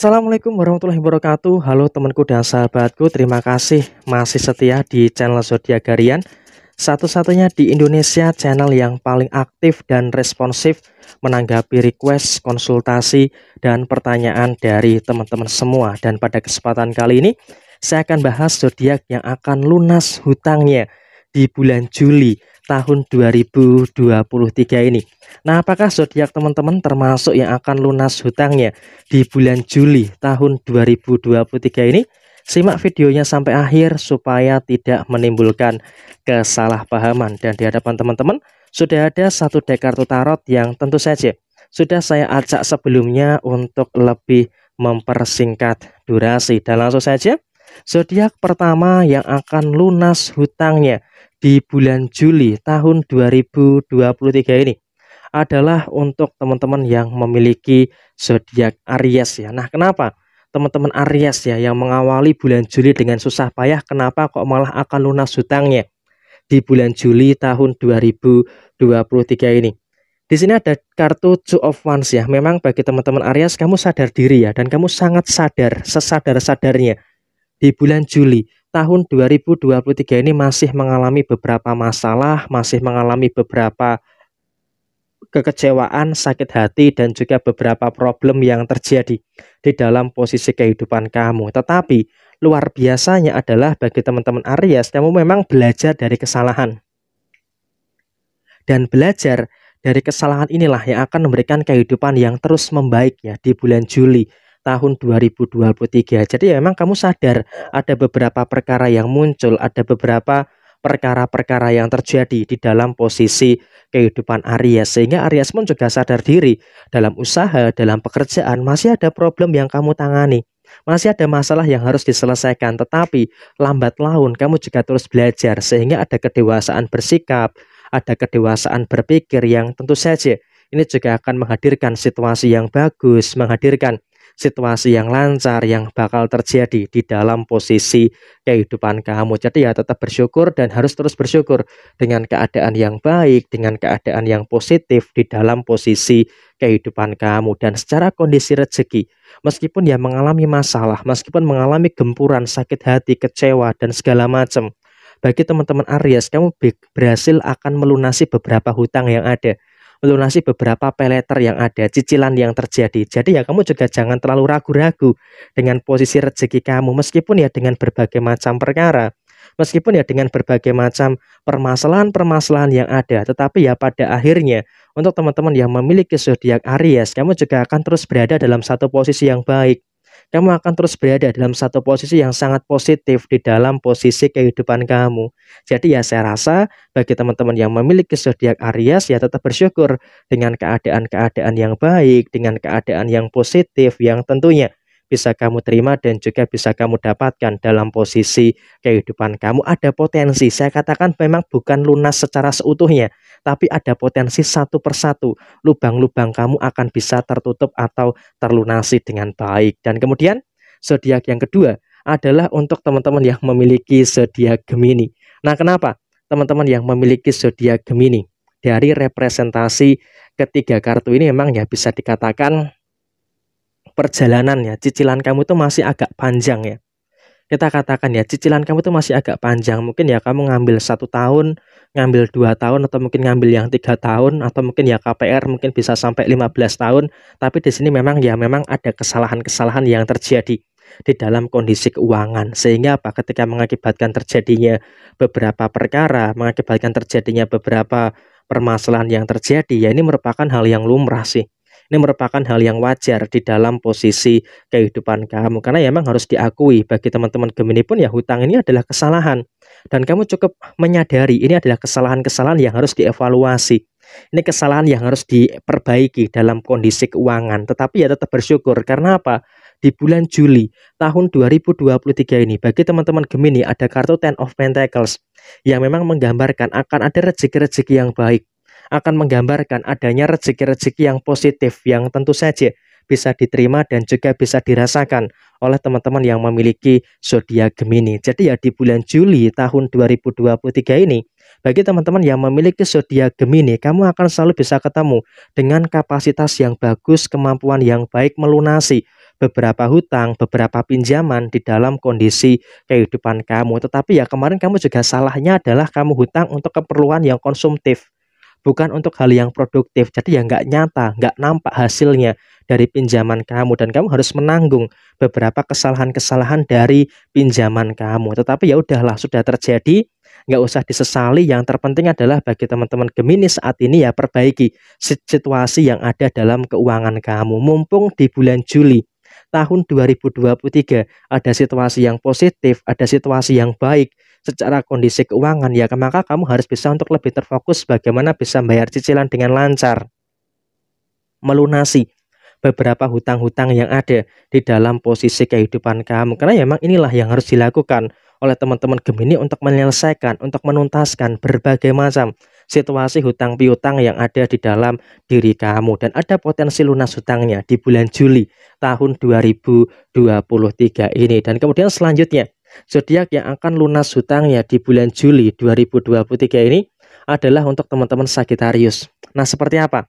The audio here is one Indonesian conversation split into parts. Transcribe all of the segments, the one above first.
Assalamualaikum warahmatullahi wabarakatuh Halo temanku dan sahabatku Terima kasih masih setia di channel Zodiac Garian. Satu-satunya di Indonesia channel yang paling aktif dan responsif Menanggapi request, konsultasi, dan pertanyaan dari teman-teman semua Dan pada kesempatan kali ini Saya akan bahas zodiak yang akan lunas hutangnya di bulan Juli tahun 2023 ini. Nah, apakah zodiak teman-teman termasuk yang akan lunas hutangnya di bulan Juli tahun 2023 ini? Simak videonya sampai akhir supaya tidak menimbulkan kesalahpahaman dan di hadapan teman-teman sudah ada satu deck kartu tarot yang tentu saja sudah saya acak sebelumnya untuk lebih mempersingkat durasi dan langsung saja Zodiak pertama yang akan lunas hutangnya di bulan Juli tahun 2023 ini adalah untuk teman-teman yang memiliki zodiak Aries ya. Nah, kenapa? Teman-teman Aries ya yang mengawali bulan Juli dengan susah payah, kenapa kok malah akan lunas hutangnya di bulan Juli tahun 2023 ini? Di sini ada kartu Two of Wands ya. Memang bagi teman-teman Aries kamu sadar diri ya dan kamu sangat sadar, sesadar-sadarnya di bulan Juli tahun 2023 ini masih mengalami beberapa masalah, masih mengalami beberapa kekecewaan, sakit hati, dan juga beberapa problem yang terjadi di dalam posisi kehidupan kamu. Tetapi luar biasanya adalah bagi teman-teman Aries, kamu memang belajar dari kesalahan. Dan belajar dari kesalahan inilah yang akan memberikan kehidupan yang terus membaik ya di bulan Juli tahun 2023. Jadi ya memang kamu sadar ada beberapa perkara yang muncul, ada beberapa perkara-perkara yang terjadi di dalam posisi kehidupan Aries sehingga Aries pun juga sadar diri dalam usaha, dalam pekerjaan masih ada problem yang kamu tangani. Masih ada masalah yang harus diselesaikan, tetapi lambat laun kamu juga terus belajar sehingga ada kedewasaan bersikap, ada kedewasaan berpikir yang tentu saja ini juga akan menghadirkan situasi yang bagus, menghadirkan situasi yang lancar yang bakal terjadi di dalam posisi kehidupan kamu. Jadi ya tetap bersyukur dan harus terus bersyukur dengan keadaan yang baik, dengan keadaan yang positif di dalam posisi kehidupan kamu dan secara kondisi rezeki. Meskipun ya mengalami masalah, meskipun mengalami gempuran, sakit hati, kecewa dan segala macam. Bagi teman-teman Aries, kamu berhasil akan melunasi beberapa hutang yang ada melunasi beberapa peleter yang ada, cicilan yang terjadi. Jadi ya kamu juga jangan terlalu ragu-ragu dengan posisi rezeki kamu meskipun ya dengan berbagai macam perkara. Meskipun ya dengan berbagai macam permasalahan-permasalahan yang ada, tetapi ya pada akhirnya untuk teman-teman yang memiliki zodiak Aries, kamu juga akan terus berada dalam satu posisi yang baik kamu akan terus berada dalam satu posisi yang sangat positif di dalam posisi kehidupan kamu. Jadi ya saya rasa bagi teman-teman yang memiliki zodiak Aries ya tetap bersyukur dengan keadaan-keadaan yang baik, dengan keadaan yang positif yang tentunya bisa kamu terima dan juga bisa kamu dapatkan dalam posisi kehidupan kamu. Ada potensi, saya katakan memang bukan lunas secara seutuhnya, tapi ada potensi satu persatu lubang-lubang kamu akan bisa tertutup atau terlunasi dengan baik. Dan kemudian zodiak yang kedua adalah untuk teman-teman yang memiliki zodiak Gemini. Nah, kenapa? Teman-teman yang memiliki zodiak Gemini dari representasi ketiga kartu ini memang ya bisa dikatakan perjalanan ya, cicilan kamu itu masih agak panjang ya. Kita katakan ya, cicilan kamu itu masih agak panjang. Mungkin ya kamu ngambil satu tahun, ngambil dua tahun, atau mungkin ngambil yang tiga tahun, atau mungkin ya KPR mungkin bisa sampai 15 tahun. Tapi di sini memang ya memang ada kesalahan-kesalahan yang terjadi di dalam kondisi keuangan sehingga apa ketika mengakibatkan terjadinya beberapa perkara mengakibatkan terjadinya beberapa permasalahan yang terjadi ya ini merupakan hal yang lumrah sih ini merupakan hal yang wajar di dalam posisi kehidupan kamu karena ya memang harus diakui bagi teman-teman Gemini pun ya hutang ini adalah kesalahan dan kamu cukup menyadari ini adalah kesalahan-kesalahan yang harus dievaluasi. Ini kesalahan yang harus diperbaiki dalam kondisi keuangan, tetapi ya tetap bersyukur karena apa? Di bulan Juli tahun 2023 ini bagi teman-teman Gemini ada kartu Ten of Pentacles yang memang menggambarkan akan ada rezeki-rezeki yang baik akan menggambarkan adanya rezeki-rezeki yang positif yang tentu saja bisa diterima dan juga bisa dirasakan oleh teman-teman yang memiliki zodiak Gemini. Jadi ya di bulan Juli tahun 2023 ini bagi teman-teman yang memiliki zodiak Gemini, kamu akan selalu bisa ketemu dengan kapasitas yang bagus, kemampuan yang baik melunasi beberapa hutang, beberapa pinjaman di dalam kondisi kehidupan kamu. Tetapi ya kemarin kamu juga salahnya adalah kamu hutang untuk keperluan yang konsumtif bukan untuk hal yang produktif. Jadi ya nggak nyata, nggak nampak hasilnya dari pinjaman kamu dan kamu harus menanggung beberapa kesalahan-kesalahan dari pinjaman kamu. Tetapi ya udahlah sudah terjadi, nggak usah disesali. Yang terpenting adalah bagi teman-teman Gemini saat ini ya perbaiki situasi yang ada dalam keuangan kamu. Mumpung di bulan Juli tahun 2023 ada situasi yang positif, ada situasi yang baik secara kondisi keuangan ya maka kamu harus bisa untuk lebih terfokus bagaimana bisa bayar cicilan dengan lancar melunasi beberapa hutang-hutang yang ada di dalam posisi kehidupan kamu karena ya memang inilah yang harus dilakukan oleh teman-teman Gemini untuk menyelesaikan untuk menuntaskan berbagai macam situasi hutang piutang yang ada di dalam diri kamu dan ada potensi lunas hutangnya di bulan Juli tahun 2023 ini dan kemudian selanjutnya Zodiak yang akan lunas hutangnya di bulan Juli 2023 ini adalah untuk teman-teman Sagittarius. Nah, seperti apa?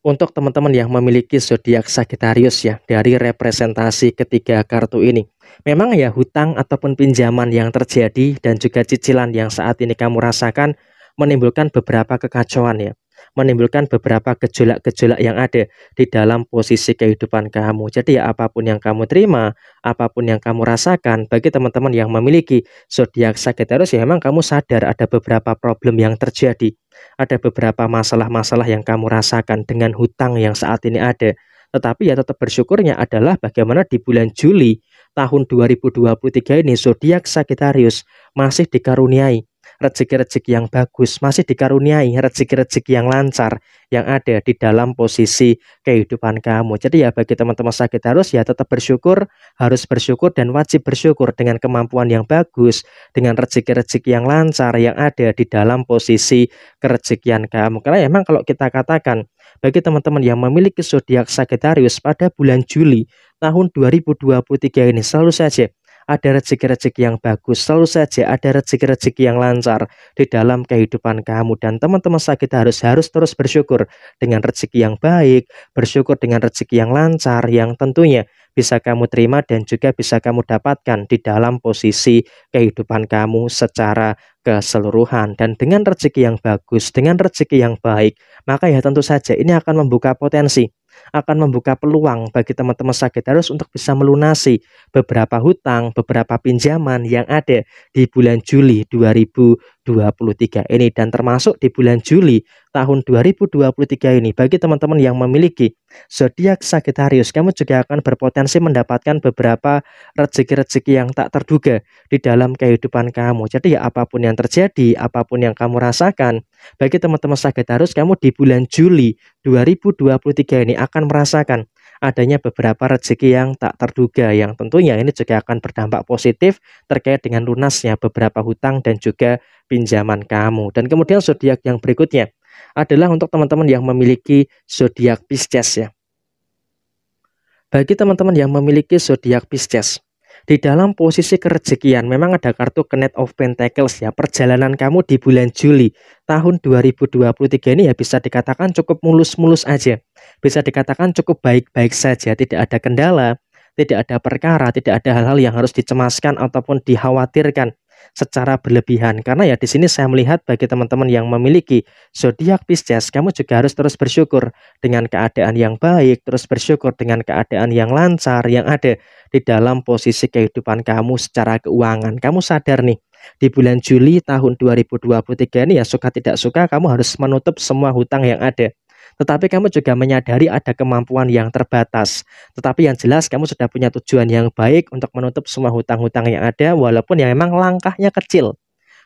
Untuk teman-teman yang memiliki zodiak Sagittarius ya dari representasi ketiga kartu ini. Memang ya hutang ataupun pinjaman yang terjadi dan juga cicilan yang saat ini kamu rasakan menimbulkan beberapa kekacauan ya menimbulkan beberapa gejolak-gejolak yang ada di dalam posisi kehidupan kamu. Jadi ya apapun yang kamu terima, apapun yang kamu rasakan, bagi teman-teman yang memiliki zodiak Sagittarius ya memang kamu sadar ada beberapa problem yang terjadi. Ada beberapa masalah-masalah yang kamu rasakan dengan hutang yang saat ini ada. Tetapi ya tetap bersyukurnya adalah bagaimana di bulan Juli tahun 2023 ini zodiak Sagittarius masih dikaruniai rezeki-rezeki yang bagus, masih dikaruniai rezeki-rezeki yang lancar yang ada di dalam posisi kehidupan kamu. Jadi ya bagi teman-teman sakit harus ya tetap bersyukur, harus bersyukur dan wajib bersyukur dengan kemampuan yang bagus, dengan rezeki-rezeki yang lancar yang ada di dalam posisi kerezekian kamu. Karena emang kalau kita katakan bagi teman-teman yang memiliki zodiak Sagittarius pada bulan Juli tahun 2023 ini selalu saja ada rezeki-rezeki yang bagus, selalu saja ada rezeki-rezeki yang lancar di dalam kehidupan kamu dan teman-teman sakit harus harus terus bersyukur dengan rezeki yang baik, bersyukur dengan rezeki yang lancar yang tentunya bisa kamu terima dan juga bisa kamu dapatkan di dalam posisi kehidupan kamu secara keseluruhan dan dengan rezeki yang bagus, dengan rezeki yang baik, maka ya tentu saja ini akan membuka potensi akan membuka peluang bagi teman-teman Sagittarius untuk bisa melunasi beberapa hutang, beberapa pinjaman yang ada di bulan Juli 2023 ini dan termasuk di bulan Juli tahun 2023 ini bagi teman-teman yang memiliki Zodiak Sagittarius, kamu juga akan berpotensi mendapatkan beberapa rezeki-rezeki yang tak terduga di dalam kehidupan kamu. Jadi ya apapun yang terjadi, apapun yang kamu rasakan, bagi teman-teman Sagittarius, kamu di bulan Juli 2023 ini akan merasakan adanya beberapa rezeki yang tak terduga yang tentunya ini juga akan berdampak positif terkait dengan lunasnya beberapa hutang dan juga pinjaman kamu. Dan kemudian zodiak yang berikutnya adalah untuk teman-teman yang memiliki zodiak Pisces ya. Bagi teman-teman yang memiliki zodiak Pisces, di dalam posisi kerejekian memang ada kartu Knight of Pentacles ya. Perjalanan kamu di bulan Juli tahun 2023 ini ya bisa dikatakan cukup mulus-mulus aja. Bisa dikatakan cukup baik-baik saja, tidak ada kendala, tidak ada perkara, tidak ada hal-hal yang harus dicemaskan ataupun dikhawatirkan secara berlebihan. Karena ya di sini saya melihat bagi teman-teman yang memiliki zodiak Pisces, kamu juga harus terus bersyukur dengan keadaan yang baik, terus bersyukur dengan keadaan yang lancar yang ada di dalam posisi kehidupan kamu secara keuangan. Kamu sadar nih, di bulan Juli tahun 2023 ini ya suka tidak suka kamu harus menutup semua hutang yang ada. Tetapi kamu juga menyadari ada kemampuan yang terbatas. Tetapi yang jelas kamu sudah punya tujuan yang baik untuk menutup semua hutang-hutang yang ada walaupun ya memang langkahnya kecil.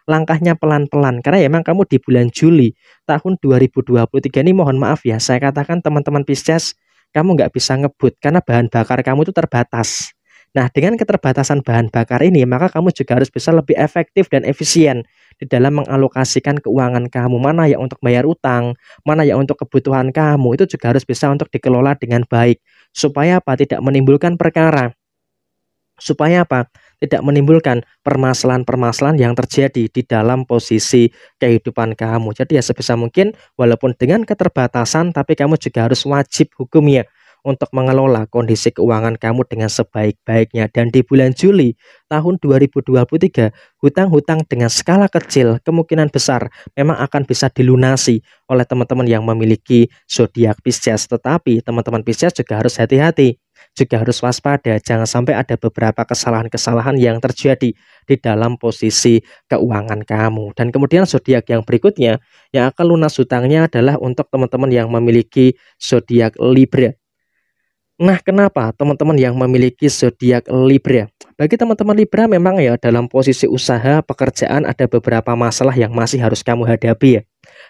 Langkahnya pelan-pelan karena ya memang kamu di bulan Juli tahun 2023 ini mohon maaf ya saya katakan teman-teman Pisces kamu nggak bisa ngebut karena bahan bakar kamu itu terbatas Nah, dengan keterbatasan bahan bakar ini, maka kamu juga harus bisa lebih efektif dan efisien di dalam mengalokasikan keuangan kamu. Mana yang untuk bayar utang, mana yang untuk kebutuhan kamu, itu juga harus bisa untuk dikelola dengan baik. Supaya apa? Tidak menimbulkan perkara. Supaya apa? Tidak menimbulkan permasalahan-permasalahan yang terjadi di dalam posisi kehidupan kamu. Jadi ya sebisa mungkin, walaupun dengan keterbatasan, tapi kamu juga harus wajib hukumnya untuk mengelola kondisi keuangan kamu dengan sebaik-baiknya. Dan di bulan Juli tahun 2023, hutang-hutang dengan skala kecil kemungkinan besar memang akan bisa dilunasi oleh teman-teman yang memiliki zodiak Pisces. Tetapi teman-teman Pisces juga harus hati-hati juga harus waspada jangan sampai ada beberapa kesalahan-kesalahan yang terjadi di dalam posisi keuangan kamu dan kemudian zodiak yang berikutnya yang akan lunas hutangnya adalah untuk teman-teman yang memiliki zodiak Libra Nah, kenapa teman-teman yang memiliki zodiak Libra? Bagi teman-teman Libra memang ya dalam posisi usaha, pekerjaan ada beberapa masalah yang masih harus kamu hadapi ya.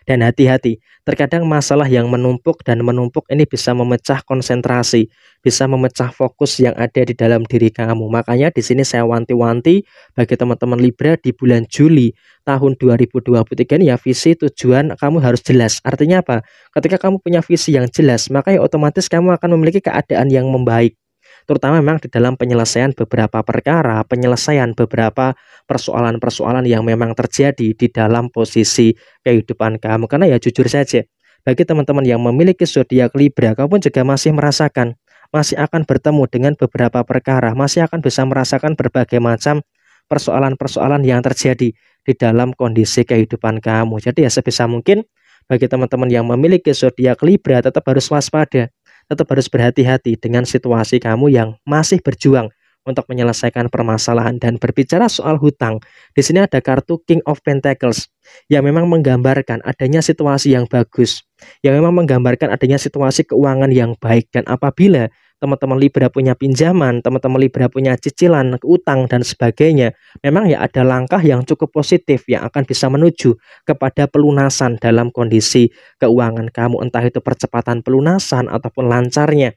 Dan hati-hati, terkadang masalah yang menumpuk dan menumpuk ini bisa memecah konsentrasi, bisa memecah fokus yang ada di dalam diri kamu. Makanya di sini saya wanti-wanti bagi teman-teman Libra di bulan Juli tahun 2023 ini ya visi tujuan kamu harus jelas. Artinya apa? Ketika kamu punya visi yang jelas, maka ya otomatis kamu akan memiliki keadaan yang membaik terutama memang di dalam penyelesaian beberapa perkara, penyelesaian beberapa persoalan-persoalan yang memang terjadi di dalam posisi kehidupan kamu. Karena ya jujur saja, bagi teman-teman yang memiliki zodiak Libra, kamu pun juga masih merasakan, masih akan bertemu dengan beberapa perkara, masih akan bisa merasakan berbagai macam persoalan-persoalan yang terjadi di dalam kondisi kehidupan kamu. Jadi ya sebisa mungkin bagi teman-teman yang memiliki zodiak Libra tetap harus waspada tetap harus berhati-hati dengan situasi kamu yang masih berjuang untuk menyelesaikan permasalahan dan berbicara soal hutang. Di sini ada kartu King of Pentacles yang memang menggambarkan adanya situasi yang bagus, yang memang menggambarkan adanya situasi keuangan yang baik dan apabila teman-teman Libra punya pinjaman, teman-teman Libra punya cicilan, utang dan sebagainya, memang ya ada langkah yang cukup positif yang akan bisa menuju kepada pelunasan dalam kondisi keuangan kamu, entah itu percepatan pelunasan ataupun lancarnya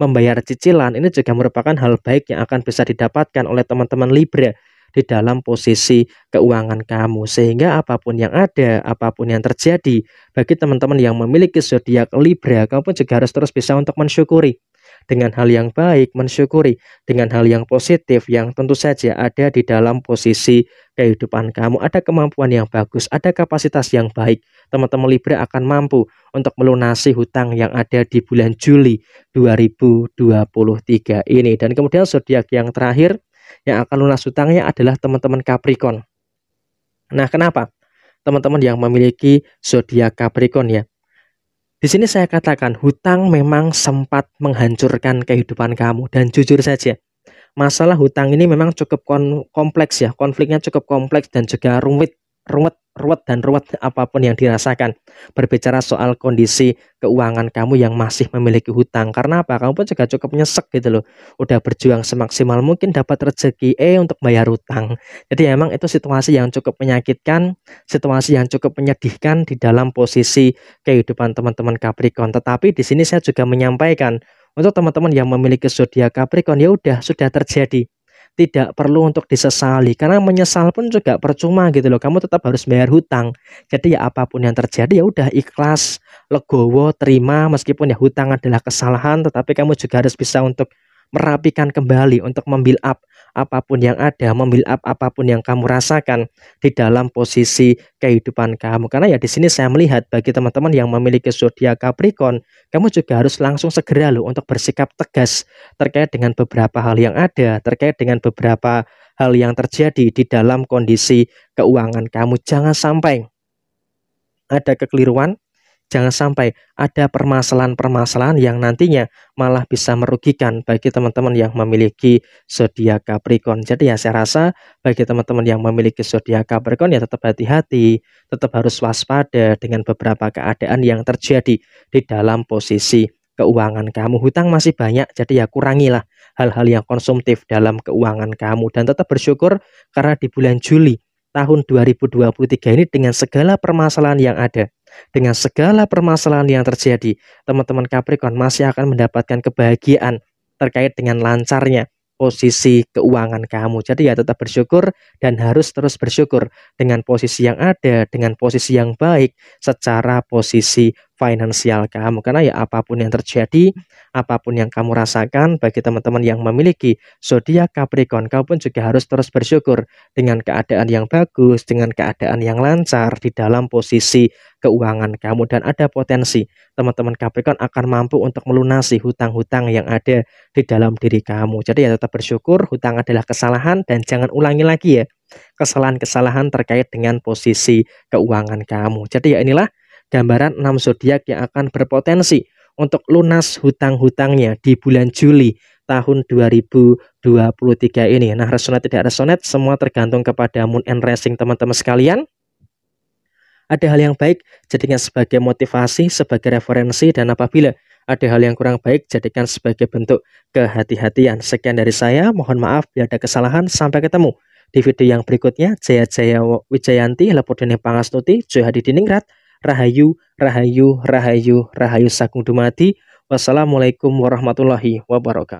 membayar cicilan ini juga merupakan hal baik yang akan bisa didapatkan oleh teman-teman Libra di dalam posisi keuangan kamu sehingga apapun yang ada apapun yang terjadi bagi teman-teman yang memiliki zodiak Libra kamu pun juga harus terus bisa untuk mensyukuri dengan hal yang baik, mensyukuri dengan hal yang positif yang tentu saja ada di dalam posisi kehidupan kamu. Ada kemampuan yang bagus, ada kapasitas yang baik. Teman-teman Libra akan mampu untuk melunasi hutang yang ada di bulan Juli 2023 ini. Dan kemudian zodiak yang terakhir yang akan lunas hutangnya adalah teman-teman Capricorn. Nah, kenapa? Teman-teman yang memiliki zodiak Capricorn ya. Di sini saya katakan hutang memang sempat menghancurkan kehidupan kamu dan jujur saja masalah hutang ini memang cukup kompleks ya konfliknya cukup kompleks dan juga rumit rumit ruwet dan ruwet apapun yang dirasakan. Berbicara soal kondisi keuangan kamu yang masih memiliki hutang. Karena apa? Kamu pun juga cukup nyesek gitu loh. Udah berjuang semaksimal mungkin dapat rezeki eh untuk bayar hutang. Jadi emang itu situasi yang cukup menyakitkan, situasi yang cukup menyedihkan di dalam posisi kehidupan teman-teman Capricorn. Tetapi di sini saya juga menyampaikan untuk teman-teman yang memiliki zodiak Capricorn ya udah sudah terjadi tidak perlu untuk disesali karena menyesal pun juga percuma gitu loh kamu tetap harus bayar hutang jadi ya apapun yang terjadi ya udah ikhlas legowo terima meskipun ya hutang adalah kesalahan tetapi kamu juga harus bisa untuk merapikan kembali untuk membuild up apapun yang ada, membuild up apapun yang kamu rasakan di dalam posisi kehidupan kamu. Karena ya di sini saya melihat bagi teman-teman yang memiliki zodiak Capricorn, kamu juga harus langsung segera loh untuk bersikap tegas terkait dengan beberapa hal yang ada, terkait dengan beberapa hal yang terjadi di dalam kondisi keuangan kamu. Jangan sampai ada kekeliruan jangan sampai ada permasalahan-permasalahan yang nantinya malah bisa merugikan bagi teman-teman yang memiliki zodiak Capricorn. Jadi ya saya rasa bagi teman-teman yang memiliki zodiak Capricorn ya tetap hati-hati, tetap harus waspada dengan beberapa keadaan yang terjadi di dalam posisi keuangan kamu. Hutang masih banyak, jadi ya kurangilah hal-hal yang konsumtif dalam keuangan kamu dan tetap bersyukur karena di bulan Juli tahun 2023 ini dengan segala permasalahan yang ada, dengan segala permasalahan yang terjadi, teman-teman Capricorn masih akan mendapatkan kebahagiaan terkait dengan lancarnya posisi keuangan kamu. Jadi ya tetap bersyukur dan harus terus bersyukur dengan posisi yang ada, dengan posisi yang baik secara posisi finansial kamu karena ya apapun yang terjadi, apapun yang kamu rasakan bagi teman-teman yang memiliki zodiak Capricorn, kau pun juga harus terus bersyukur dengan keadaan yang bagus, dengan keadaan yang lancar di dalam posisi keuangan kamu dan ada potensi teman-teman Capricorn akan mampu untuk melunasi hutang-hutang yang ada di dalam diri kamu. Jadi ya tetap bersyukur, hutang adalah kesalahan dan jangan ulangi lagi ya kesalahan-kesalahan terkait dengan posisi keuangan kamu. Jadi ya inilah gambaran 6 zodiak yang akan berpotensi untuk lunas hutang-hutangnya di bulan Juli tahun 2023 ini. Nah, resonet tidak resonet semua tergantung kepada moon and rising teman-teman sekalian. Ada hal yang baik, jadikan sebagai motivasi, sebagai referensi, dan apabila ada hal yang kurang baik, jadikan sebagai bentuk kehati-hatian. Sekian dari saya, mohon maaf bila ada kesalahan, sampai ketemu di video yang berikutnya. Jaya Jaya Wijayanti, Lepodene Pangastuti, Joy Hadi Diningrat, Rahayu, Rahayu, Rahayu, Rahayu Sakung Dumati. Wassalamualaikum warahmatullahi wabarakatuh.